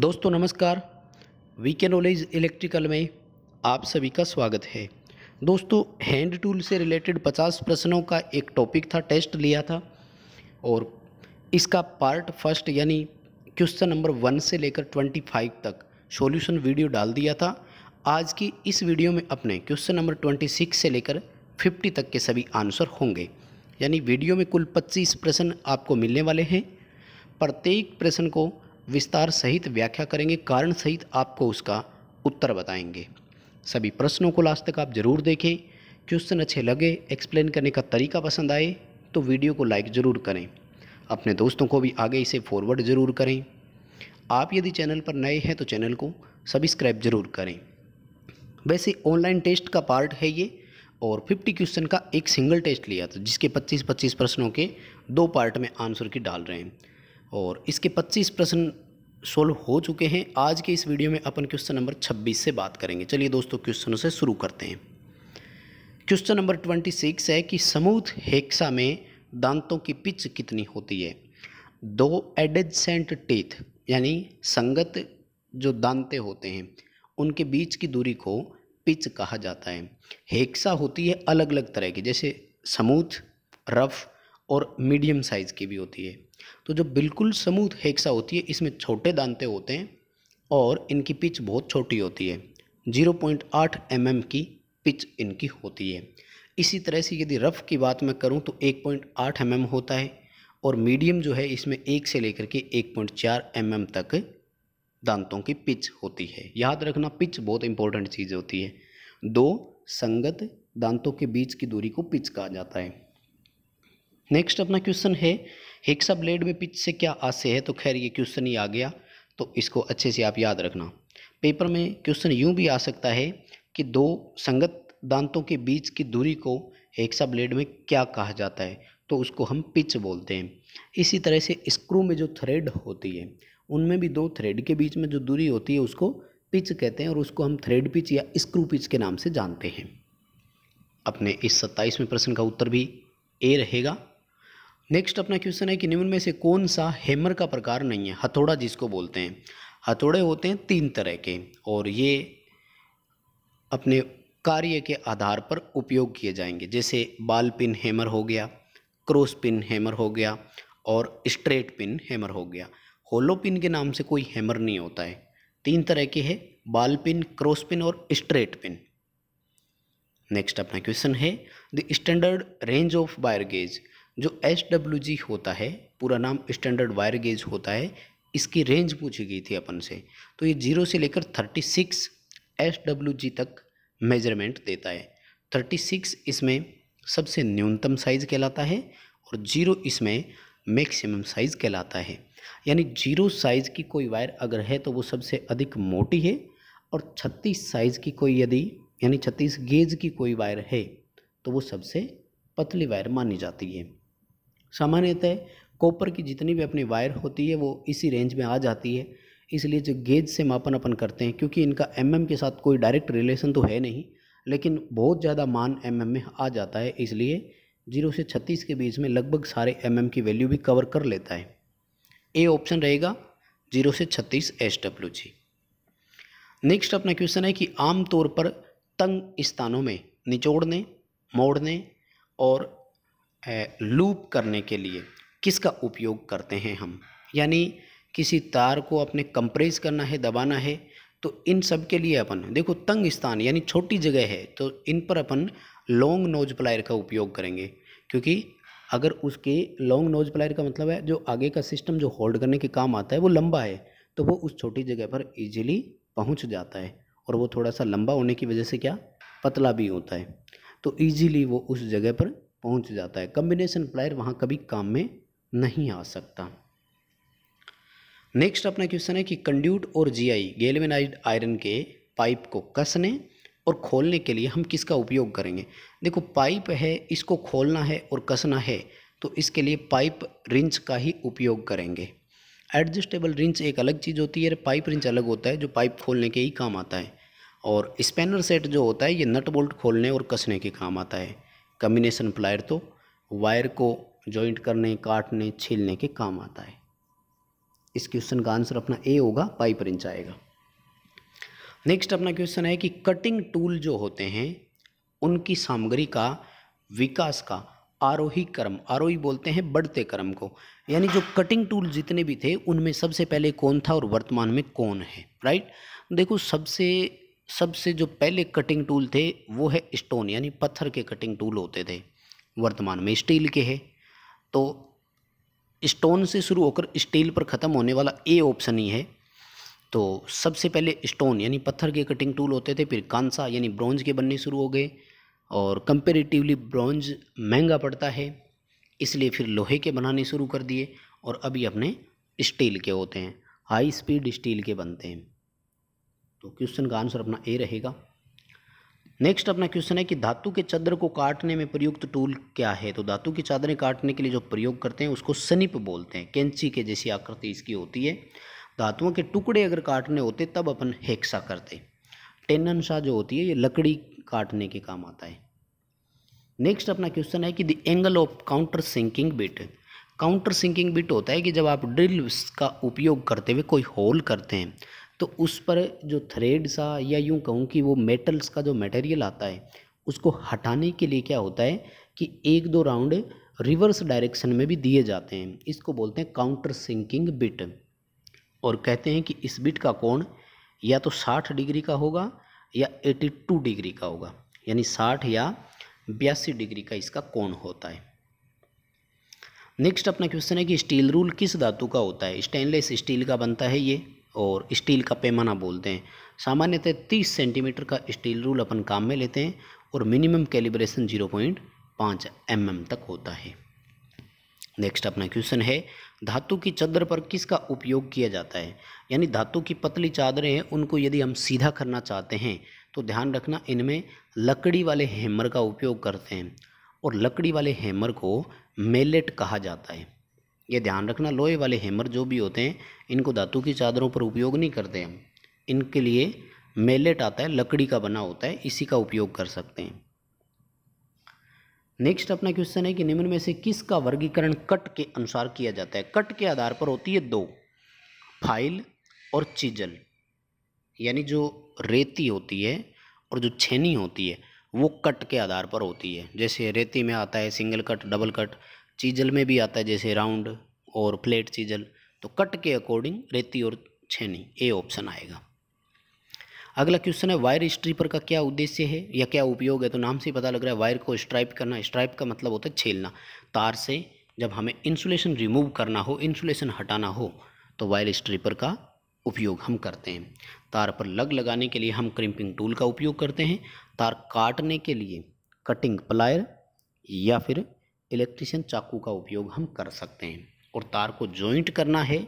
दोस्तों नमस्कार VK knowledge electrical में आप सभी का स्वागत है दोस्तों हैंड टूल से रिलेटेड 50 प्रश्नों का एक टॉपिक था टेस्ट लिया था और इसका पार्ट फर्स्ट यानी क्वेश्चन नंबर वन से लेकर 25 तक सॉल्यूशन वीडियो डाल दिया था आज की इस वीडियो में अपने क्वेश्चन नंबर 26 से लेकर 50 तक के सभी आंसर होंगे यानी वीडियो में कुल 25 प्रश्न आपको मिलने वाले हैं प्रत्येक प्रश्न को विस्तार सहित व्याख्या करेंगे कारण सहित आपको उसका उत्तर बताएंगे सभी प्रश्नों को लास्ट तक आप जरूर देखें क्वेश्चन अच्छे लगे एक्सप्लेन करने का तरीका पसंद आए तो वीडियो को लाइक ज़रूर करें अपने दोस्तों को भी आगे इसे फॉरवर्ड ज़रूर करें आप यदि चैनल पर नए हैं तो चैनल को सब्सक्राइब ज़रूर करें वैसे ऑनलाइन टेस्ट का पार्ट है ये और 50 क्वेश्चन का एक सिंगल टेस्ट लिया था जिसके 25-25 प्रश्नों के दो पार्ट में आंसर की डाल रहे हैं और इसके 25 प्रश्न सोल्व हो चुके हैं आज के इस वीडियो में अपन क्वेश्चन नंबर 26 से बात करेंगे चलिए दोस्तों क्वेश्चनों से शुरू करते हैं क्वेश्चन नंबर 26 है कि समूथ हेक्सा में दांतों की पिच कितनी होती है दो एडेसेंट टीथ यानी संगत जो दांते होते हैं उनके बीच की दूरी को पिच कहा जाता है हेक्सा होती है अलग अलग तरह की जैसे समूथ रफ़ और मीडियम साइज़ की भी होती है तो जो बिल्कुल स्मूथ हेक्सा होती है इसमें छोटे दांते होते हैं और इनकी पिच बहुत छोटी होती है जीरो पॉइंट आठ एम एम की पिच इनकी होती है इसी तरह से यदि रफ़ की बात मैं करूँ तो एक पॉइंट आठ एम एम होता है और मीडियम जो है इसमें एक से लेकर के एक पॉइंट चार एम एम तक दांतों की पिच होती है याद रखना पिच बहुत इंपॉर्टेंट चीज़ होती है दो संगत दांतों के बीच की दूरी को पिच कहा जाता है नेक्स्ट अपना क्वेश्चन है हेक्सा ब्लेड में पिच से क्या आशय है तो खैर ये क्वेश्चन ही आ गया तो इसको अच्छे से आप याद रखना पेपर में क्वेश्चन यूँ भी आ सकता है कि दो संगत दांतों के बीच की दूरी को हेक्सा ब्लेड में क्या कहा जाता है तो उसको हम पिच बोलते हैं इसी तरह से स्क्रू में जो थ्रेड होती है उनमें भी दो थ्रेड के बीच में जो दूरी होती है उसको पिच कहते हैं और उसको हम थ्रेड पिच या स्क्रू पिच के नाम से जानते हैं अपने इस सत्ताईसवें प्रश्न का उत्तर भी ए रहेगा नेक्स्ट अपना क्वेश्चन है कि निम्न में से कौन सा हैमर का प्रकार नहीं है हथौड़ा जिसको बोलते हैं हथौड़े होते हैं तीन तरह के और ये अपने कार्य के आधार पर उपयोग किए जाएंगे जैसे बाल पिन हैमर हो गया क्रॉस पिन हैमर हो गया और स्ट्रेट पिन हैमर हो गया होलो पिन के नाम से कोई हैमर नहीं होता है तीन तरह के है बाल पिन क्रॉस पिन और स्ट्रेट पिन नेक्स्ट अपना क्वेश्चन है द स्टैंडर्ड रेंज ऑफ बायरगेज गेज जो एस डब्ल्यू जी होता है पूरा नाम स्टैंडर्ड वायर गेज होता है इसकी रेंज पूछी गई थी अपन से तो ये जीरो से लेकर thirty six S W G तक मेजरमेंट देता है थर्टी सिक्स इसमें सबसे न्यूनतम साइज़ कहलाता है और जीरो इसमें मैक्सिमम साइज़ कहलाता है यानी जीरो साइज़ की कोई वायर अगर है तो वो सबसे अधिक मोटी है और छत्तीस साइज़ की कोई यदि यानी छत्तीस गेज की कोई वायर है तो वो सबसे पतली वायर मानी जाती है सामान्यतः कॉपर की जितनी भी अपनी वायर होती है वो इसी रेंज में आ जाती है इसलिए जो गेज से मापन अपन करते हैं क्योंकि इनका एम mm के साथ कोई डायरेक्ट रिलेशन तो है नहीं लेकिन बहुत ज़्यादा मान एम mm में आ जाता है इसलिए जीरो से छत्तीस के बीच में लगभग सारे एम mm की वैल्यू भी कवर कर लेता है ए ऑप्शन रहेगा जीरो से छत्तीस एस डब्ल्यू जी नेक्स्ट अपना क्वेश्चन है कि आमतौर पर तंग स्थानों में निचोड़ने मोड़ने और लूप करने के लिए किसका उपयोग करते हैं हम यानी किसी तार को अपने कंप्रेस करना है दबाना है तो इन सब के लिए अपन देखो तंग स्थान यानी छोटी जगह है तो इन पर अपन लॉन्ग नोज प्लायर का उपयोग करेंगे क्योंकि अगर उसके लॉन्ग नोज प्लायर का मतलब है जो आगे का सिस्टम जो होल्ड करने के काम आता है वो लंबा है तो वो उस छोटी जगह पर ईजिली पहुंच जाता है और वो थोड़ा सा लंबा होने की वजह से क्या पतला भी होता है तो ईजीली वो उस जगह पर पहुंच जाता है कम्बिनेशन प्लायर वहाँ कभी काम में नहीं आ सकता नेक्स्ट अपना क्वेश्चन है कि कंड्यूट और जीआई गैलवेनाइज आयरन के पाइप को कसने और खोलने के लिए हम किसका उपयोग करेंगे देखो पाइप है इसको खोलना है और कसना है तो इसके लिए पाइप रिंच का ही उपयोग करेंगे एडजस्टेबल रिंच एक अलग चीज़ होती है पाइप रिंच अलग होता है जो पाइप खोलने के ही काम आता है और स्पेनर सेट जो होता है ये नट बोल्ट खोलने और कसने के काम आता है कम्बिनेशन प्लायर तो वायर को जॉइंट करने काटने छीलने के काम आता है इस क्वेश्चन का आंसर अपना ए होगा पाइप रिंच आएगा नेक्स्ट अपना क्वेश्चन है कि कटिंग टूल जो होते हैं उनकी सामग्री का विकास का आरोही क्रम आरोही बोलते हैं बढ़ते क्रम को यानी जो कटिंग टूल जितने भी थे उनमें सबसे पहले कौन था और वर्तमान में कौन है राइट देखो सबसे सबसे जो पहले कटिंग टूल थे वो है स्टोन यानी पत्थर के कटिंग टूल होते थे वर्तमान में स्टील के है तो स्टोन से शुरू होकर स्टील पर ख़त्म होने वाला ए ऑप्शन ही है तो सबसे पहले स्टोन यानी पत्थर के कटिंग टूल होते थे फिर कांसा यानी ब्रॉन्ज के बनने शुरू हो गए और कंपेरेटिवली ब्रॉन्ज महंगा पड़ता है इसलिए फिर लोहे के बनाने शुरू कर दिए और अभी अपने स्टील के होते हैं हाई स्पीड स्टील के बनते हैं तो क्वेश्चन का आंसर अपना ए रहेगा नेक्स्ट अपना क्वेश्चन है कि धातु के चद्र को काटने में प्रयुक्त टूल क्या है तो धातु की चादरें काटने के लिए जो प्रयोग करते हैं उसको सनिप बोलते हैं कैंची के जैसी आकृति इसकी होती है धातुओं के टुकड़े अगर काटने होते तब अपन हेक्सा करते टेनन शाह जो होती है ये लकड़ी काटने के काम आता है नेक्स्ट अपना क्वेश्चन है कि the angle of countersinking bit countersinking bit होता है कि जब आप ड्रिल का उपयोग करते हुए कोई होल करते हैं तो उस पर जो थ्रेड सा या यूँ कहूँ कि वो मेटल्स का जो मटेरियल आता है उसको हटाने के लिए क्या होता है कि एक दो राउंड रिवर्स डायरेक्शन में भी दिए जाते हैं इसको बोलते हैं काउंटर सिंकिंग बिट और कहते हैं कि इस बिट का कोण या तो साठ डिग्री का होगा या एटी टू डिग्री का होगा यानी साठ या बयासी डिग्री का इसका कोण होता है नेक्स्ट अपना क्वेश्चन है कि स्टील रूल किस धातु का होता है स्टेनलेस स्टील का बनता है ये और स्टील का पैमाना बोलते हैं सामान्यतः तीस सेंटीमीटर का स्टील रूल अपन काम में लेते हैं और मिनिमम कैलिब्रेशन जीरो पॉइंट पाँच एम तक होता है नेक्स्ट अपना क्वेश्चन है धातु की चादर पर किसका उपयोग किया जाता है यानी धातु की पतली चादरें हैं उनको यदि हम सीधा करना चाहते हैं तो ध्यान रखना इनमें लकड़ी वाले हैमर का उपयोग करते हैं और लकड़ी वाले हैमर को मेलेट कहा जाता है ये ध्यान रखना लोहे वाले हैमर जो भी होते हैं इनको धातु की चादरों पर उपयोग नहीं करते हम इनके लिए मेलेट आता है लकड़ी का बना होता है इसी का उपयोग कर सकते हैं नेक्स्ट अपना क्वेश्चन है कि निम्न में से किसका वर्गीकरण कट के अनुसार किया जाता है कट के आधार पर होती है दो फाइल और चिजल यानी जो रेती होती है और जो छेनी होती है वो कट के आधार पर होती है जैसे रेती में आता है single cut double cut chisel में भी आता है जैसे राउंड और फ्लेट चीजल तो कट के अकॉर्डिंग रेती और छेनी ए ऑप्शन आएगा अगला क्वेश्चन है वायर स्ट्रीपर का क्या उद्देश्य है या क्या उपयोग है तो नाम से पता लग रहा है वायर को स्ट्राइप करना स्ट्राइप का मतलब होता है छेलना तार से जब हमें इंसुलेशन रिमूव करना हो इंसुलेशन हटाना हो तो वायर स्ट्रीपर का उपयोग हम करते हैं तार पर लग लगाने के लिए हम क्रिम्पिंग टूल का उपयोग करते हैं तार काटने के लिए कटिंग प्लायर या फिर इलेक्ट्रिशियन चाकू का उपयोग हम कर सकते हैं और तार को जॉइंट करना है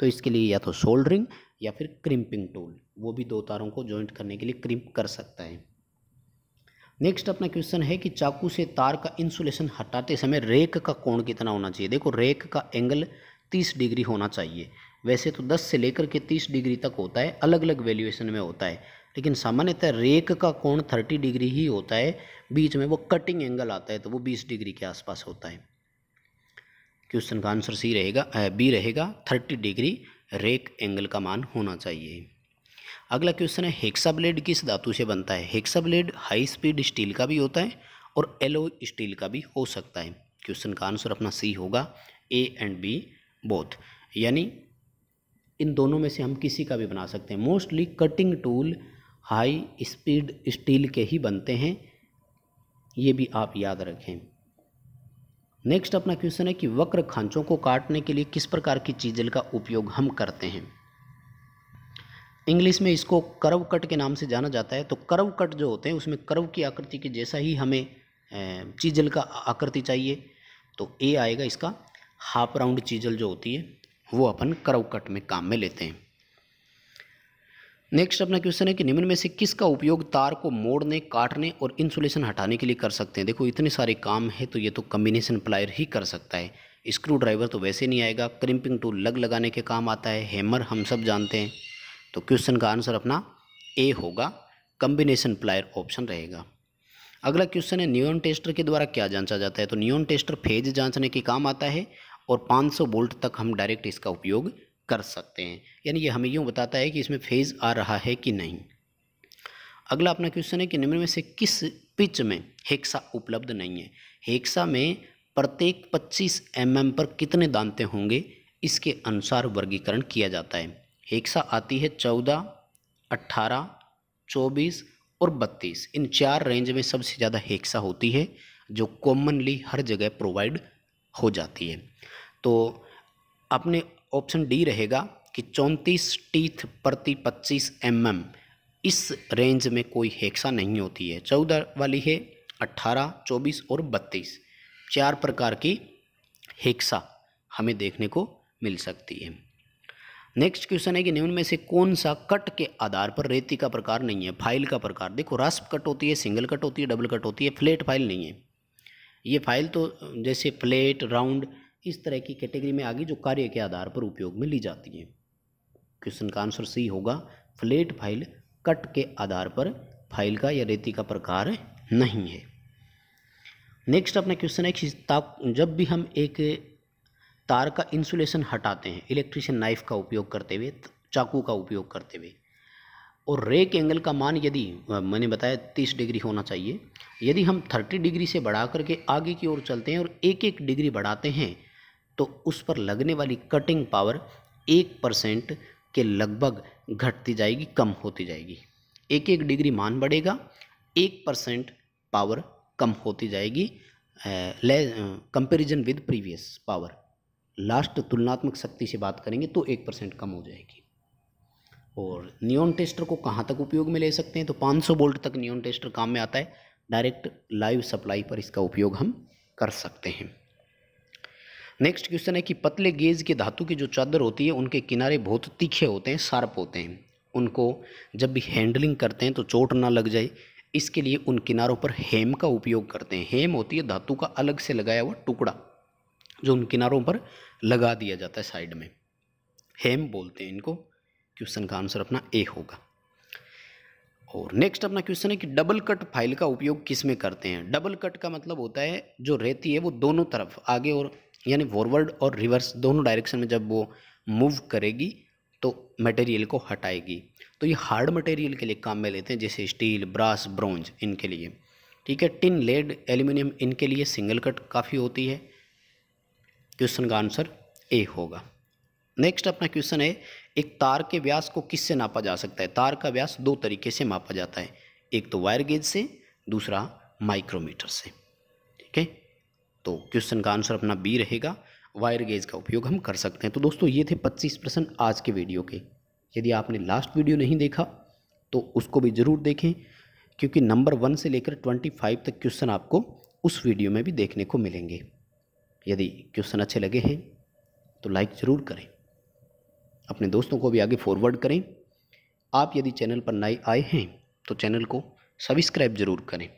तो इसके लिए या तो शोल्डरिंग या फिर क्रिम्पिंग टूल वो भी दो तारों को जॉइंट करने के लिए क्रिम्प कर सकता है नेक्स्ट अपना क्वेश्चन है कि चाकू से तार का इंसुलेशन हटाते समय रेक का कोण कितना होना चाहिए देखो रेक का एंगल तीस डिग्री होना चाहिए वैसे तो दस से लेकर के तीस डिग्री तक होता है अलग अलग वैल्यूएशन में होता है लेकिन सामान्यतः रेक का कोण थर्टी डिग्री ही होता है बीच में वो कटिंग एंगल आता है तो वो बीस डिग्री के आसपास होता है क्वेश्चन का आंसर सी रहेगा बी रहेगा थर्टी डिग्री रेक एंगल का मान होना चाहिए अगला क्वेश्चन है हेक्सा ब्लेड किस धातु से बनता है hexa blade high speed steel का भी होता है और एलो स्टील का भी हो सकता है क्वेश्चन का आंसर अपना सी होगा ए एंड बी बोथ यानी इन दोनों में से हम किसी का भी बना सकते हैं mostly cutting tool high speed steel के ही बनते हैं ये भी आप याद रखें नेक्स्ट अपना क्वेश्चन है कि वक्र खांचों को काटने के लिए किस प्रकार की चीजल का उपयोग हम करते हैं इंग्लिश में इसको कर्व कट के नाम से जाना जाता है तो कर्व कट जो होते हैं उसमें कर्व की आकृति के जैसा ही हमें चीजल का आकृति चाहिए तो ए आएगा इसका हाफ राउंड चीजल जो होती है वो अपन कर्व कट में काम में लेते हैं नेक्स्ट अपना क्वेश्चन है कि निम्न में से किसका उपयोग तार को मोड़ने काटने और इंसुलेशन हटाने के लिए कर सकते हैं देखो इतने सारे काम है तो ये तो कम्बिनेशन प्लायर ही कर सकता है स्क्रू ड्राइवर तो वैसे नहीं आएगा क्रिम्पिंग टूल लग लगाने के काम आता है हैमर हम सब जानते हैं तो क्वेश्चन का आंसर अपना ए होगा कम्बिनेशन प्लायर ऑप्शन रहेगा अगला क्वेश्चन है न्यून टेस्टर के द्वारा क्या जांचा जाता है तो न्यून टेस्टर फेज जांचने के काम आता है और 500 वोल्ट तक हम डायरेक्ट इसका उपयोग कर सकते हैं यानी ये हमें यूँ बताता है कि इसमें फेज़ आ रहा है कि नहीं अगला अपना क्वेश्चन है कि निम्न में से किस पिच में हेक्सा उपलब्ध नहीं है हेक्सा में प्रत्येक 25 एम mm पर कितने दांते होंगे इसके अनुसार वर्गीकरण किया जाता है हेक्सा आती है 14, 18, 24 और 32 इन चार रेंज में सबसे ज़्यादा हेक्सा होती है जो कॉमनली हर जगह प्रोवाइड हो जाती है तो अपने ऑप्शन डी रहेगा कि चौंतीस टीथ प्रति पच्चीस एम mm, इस रेंज में कोई हेक्सा नहीं होती है चौदह वाली है अट्ठारह चौबीस और बत्तीस चार प्रकार की हेक्सा हमें देखने को मिल सकती है नेक्स्ट क्वेश्चन है कि निम्न में से कौन सा कट के आधार पर रेती का प्रकार नहीं है फाइल का प्रकार देखो रास्प कट होती है सिंगल कट होती है डबल कट होती है फ्लेट फाइल नहीं है ये फाइल तो जैसे प्लेट राउंड इस तरह की कैटेगरी में आ गई जो कार्य के आधार पर उपयोग में ली जाती है क्वेश्चन का आंसर सही होगा फ्लेट फाइल कट के आधार पर फाइल का या रेती का प्रकार नहीं है नेक्स्ट अपना क्वेश्चन है कि जब भी हम एक तार का इंसुलेशन हटाते हैं इलेक्ट्रिशियन नाइफ का उपयोग करते हुए चाकू का उपयोग करते हुए और रेक एंगल का मान यदि मैंने बताया तीस डिग्री होना चाहिए यदि हम थर्टी डिग्री से बढ़ा करके आगे की ओर चलते हैं और एक एक डिग्री बढ़ाते हैं तो उस पर लगने वाली कटिंग पावर एक परसेंट के लगभग घटती जाएगी कम होती जाएगी एक एक डिग्री मान बढ़ेगा एक परसेंट पावर कम होती जाएगी comparison with previous power last तुलनात्मक शक्ति से बात करेंगे तो एक परसेंट कम हो जाएगी और नियोन टेस्टर को कहाँ तक उपयोग में ले सकते हैं तो 500 वोल्ट तक नियोन टेस्टर काम में आता है डायरेक्ट लाइव सप्लाई पर इसका उपयोग हम कर सकते हैं नेक्स्ट क्वेश्चन है कि पतले गेज के धातु की जो चादर होती है उनके किनारे बहुत तीखे होते हैं शार्प होते हैं उनको जब भी हैंडलिंग करते हैं तो चोट ना लग जाए इसके लिए उन किनारों पर हेम का उपयोग करते हैं हेम होती है धातु का अलग से लगाया हुआ टुकड़ा जो उन किनारों पर लगा दिया जाता है साइड में हेम बोलते हैं इनको क्वेश्चन का आंसर अपना ए होगा और नेक्स्ट अपना क्वेश्चन है कि डबल कट फाइल का उपयोग किस में करते हैं डबल कट का मतलब होता है जो रहती है वो दोनों तरफ आगे और यानी फॉरवर्ड और रिवर्स दोनों डायरेक्शन में जब वो मूव करेगी तो मटेरियल को हटाएगी तो ये हार्ड मटेरियल के लिए काम में लेते हैं जैसे स्टील ब्रास ब्रोंज इनके लिए ठीक है टिन लेड एल्यूमिनियम इनके लिए सिंगल कट काफ़ी होती है क्वेश्चन का आंसर ए होगा नेक्स्ट अपना क्वेश्चन है एक तार के व्यास को किससे नापा जा सकता है तार का व्यास दो तरीके से मापा जाता है एक तो वायर गेज से दूसरा माइक्रोमीटर से ठीक है तो क्वेश्चन का आंसर अपना बी रहेगा वायर गेज का उपयोग हम कर सकते हैं तो दोस्तों ये थे पच्चीस प्रश्न आज के वीडियो के यदि आपने लास्ट वीडियो नहीं देखा तो उसको भी ज़रूर देखें क्योंकि नंबर वन से लेकर ट्वेंटी फाइव तक क्वेश्चन आपको उस वीडियो में भी देखने को मिलेंगे यदि क्वेश्चन अच्छे लगे हैं तो लाइक ज़रूर करें अपने दोस्तों को भी आगे फॉरवर्ड करें आप यदि चैनल पर नए आए हैं तो चैनल को सब्सक्राइब ज़रूर करें